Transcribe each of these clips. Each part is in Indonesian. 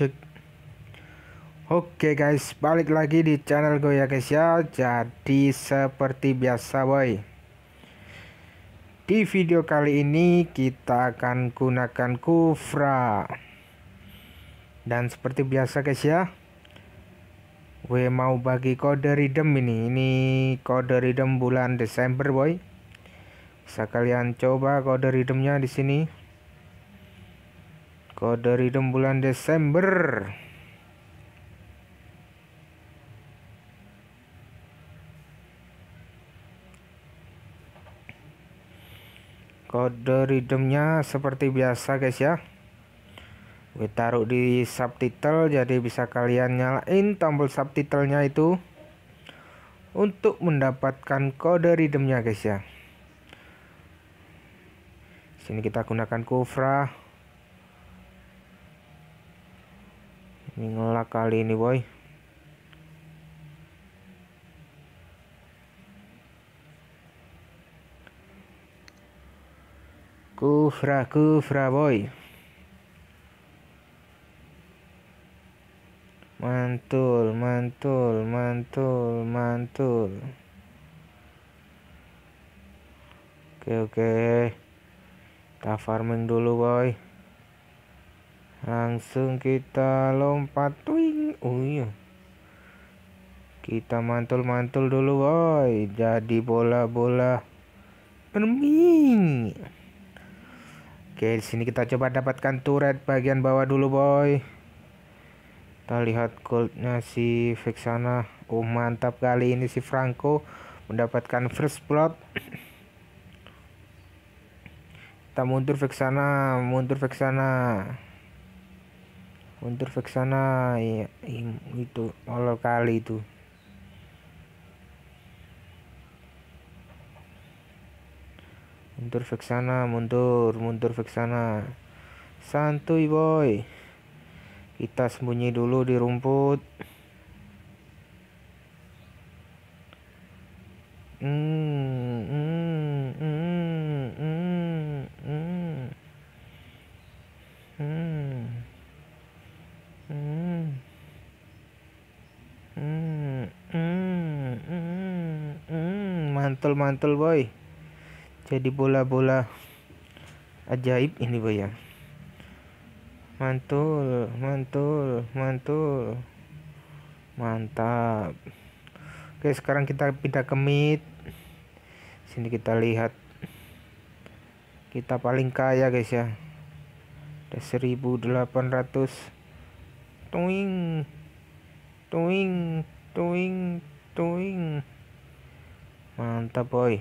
cek Oke guys, balik lagi di channel gue ya guys ya. Jadi seperti biasa boy. Di video kali ini kita akan gunakan kufra. Dan seperti biasa guys ya. Gue mau bagi kode redeem ini. Ini kode redeem bulan Desember boy. Bisa kalian coba kode redeemnya di sini kode redeem bulan Desember kode redeemnya seperti biasa guys ya gue taruh di subtitle jadi bisa kalian nyalain tombol subtitlenya itu untuk mendapatkan kode redeemnya guys ya sini kita gunakan kufrah ngelak kali ini boy kufra kufra boy mantul mantul mantul mantul oke oke kita farming dulu boy langsung kita lompat twing oh iya kita mantul-mantul dulu boy jadi bola-bola perming oke di sini kita coba dapatkan turret bagian bawah dulu boy kita lihat goldnya si Vexana oh mantap kali ini si Franco mendapatkan first blood kita mundur Vexana mundur Vexana untuk Veksana ya, iya, itu kalau kali itu mundur Veksana mundur mundur Veksana santuy boy kita sembunyi dulu di rumput hmm mantul-mantul boy jadi bola-bola ajaib ini boy ya mantul mantul mantul mantap oke sekarang kita pindah ke mid sini kita lihat kita paling kaya guys ya ada 1800 tuing tuing tuing tuing mantap boy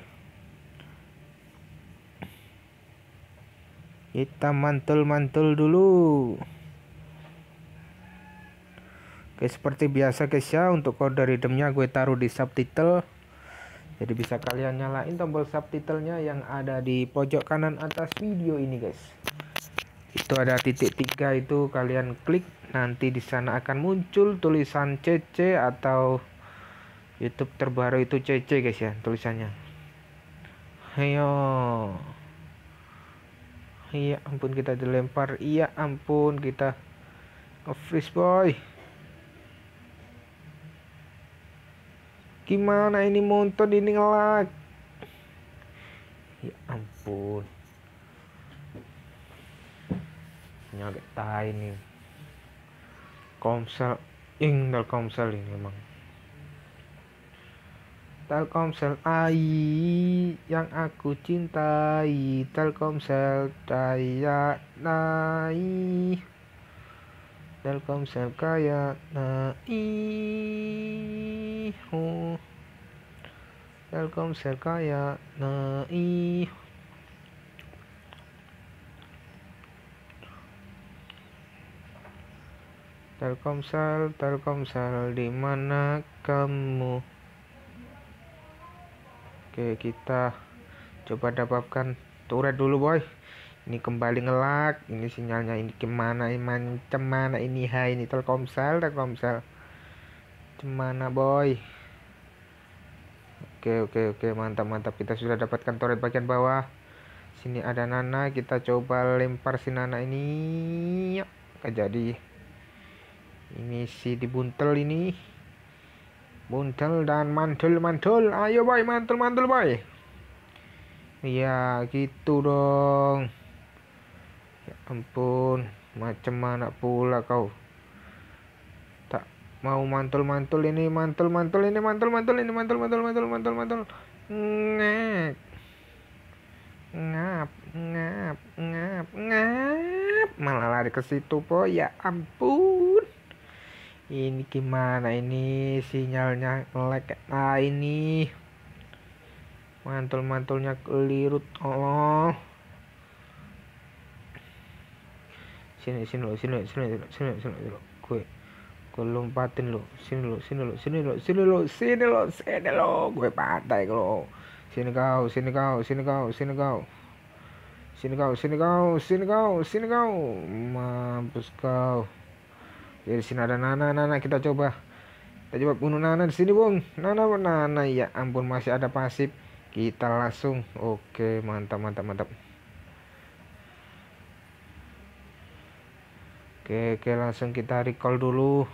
kita mantul-mantul dulu Oke seperti biasa guys ya untuk kode redeemnya gue taruh di subtitle jadi bisa kalian nyalain tombol subtitlenya yang ada di pojok kanan atas video ini guys itu ada titik tiga itu kalian klik nanti di sana akan muncul tulisan CC atau YouTube terbaru itu CC guys ya tulisannya ayo iya ampun kita dilempar iya ampun kita freeze boy gimana ini monton ini ngelag ya ampun nyagak tai nih komsel ing komsel ini memang. Telkomsel AI yang aku cintai Telkomsel kaya naik Telkomsel kaya naik oh. Telkomsel kaya naik Telkomsel, Telkomsel, di mana kamu? Oke kita coba dapatkan turret dulu boy ini kembali ngelak ini sinyalnya ini kemana ini cemana ini hai ini telkomsel telkomsel cemana boy oke oke oke mantap mantap kita sudah dapatkan turret bagian bawah sini ada nana kita coba lempar si nana ini ya jadi ini si dibuntel ini buntel dan mantul mantul ayo boy mantul mantul boy iya gitu dong ya ampun macam mana pula kau tak mau mantul mantul ini mantul mantul ini mantul mantul ini mantul mantul mantul mantul mantul ngap ngap ngap ngap ngap malah lari ke situ po ya ampun ini gimana ini sinyalnya ngelag nah ini mantul-mantulnya keliru tolong sini sini lo sini sini sini sini sini lo gue gue lompatin lo sini lo sini lo sini lo sini lo sini lo sini lo gue pantai lo sini kau sini kau sini kau sini kau sini kau sini kau sini kau sini kau mampus kau ya di sini ada Nana Nana kita coba kita coba bunuh Nana di sini bung Nana Nana ya ampun masih ada pasif kita langsung oke mantap mantap mantap oke oke langsung kita recall dulu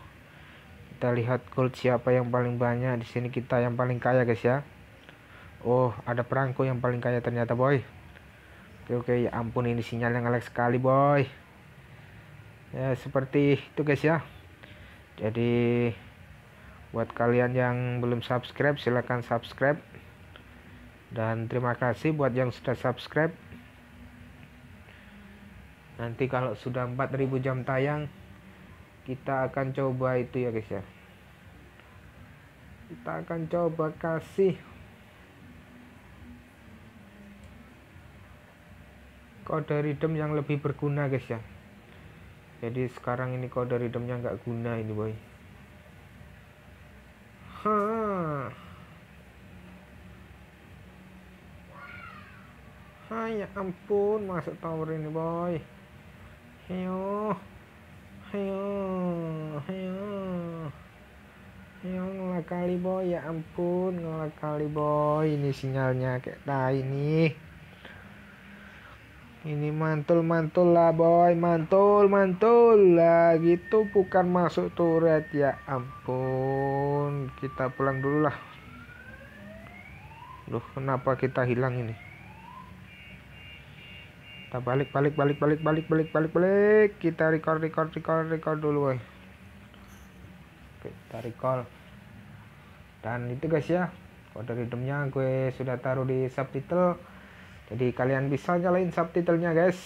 kita lihat gold siapa yang paling banyak di sini kita yang paling kaya guys ya oh ada perangko yang paling kaya ternyata boy oke oke ya ampun ini sinyal yang ngelag sekali boy ya seperti itu guys ya jadi buat kalian yang belum subscribe silahkan subscribe dan terima kasih buat yang sudah subscribe nanti kalau sudah 4000 jam tayang kita akan coba itu ya guys ya kita akan coba kasih kode redeem yang lebih berguna guys ya jadi sekarang ini kau dari demnya nggak guna ini boy ha ha ya ampun masuk tower ini boy heyo heyo heyo heyo ngelak kali boy ya ampun ngelak kali boy ini sinyalnya kayak tai nih ini mantul mantul lah boy mantul mantul lah gitu bukan masuk turret ya ampun kita pulang dulu lah Duh kenapa kita hilang ini kita balik balik balik balik balik balik balik balik kita record record record record dulu boy kita record dan itu guys ya kode redeemnya gue sudah taruh di subtitle jadi kalian bisa nyalain subtitlenya guys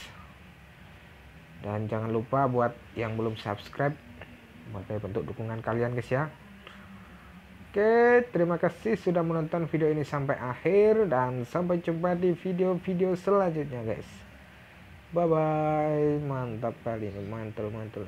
dan jangan lupa buat yang belum subscribe sebagai bentuk dukungan kalian guys ya Oke, terima kasih sudah menonton video ini sampai akhir dan sampai jumpa di video-video selanjutnya guys. Bye bye. Mantap kali ini, mantul mantul.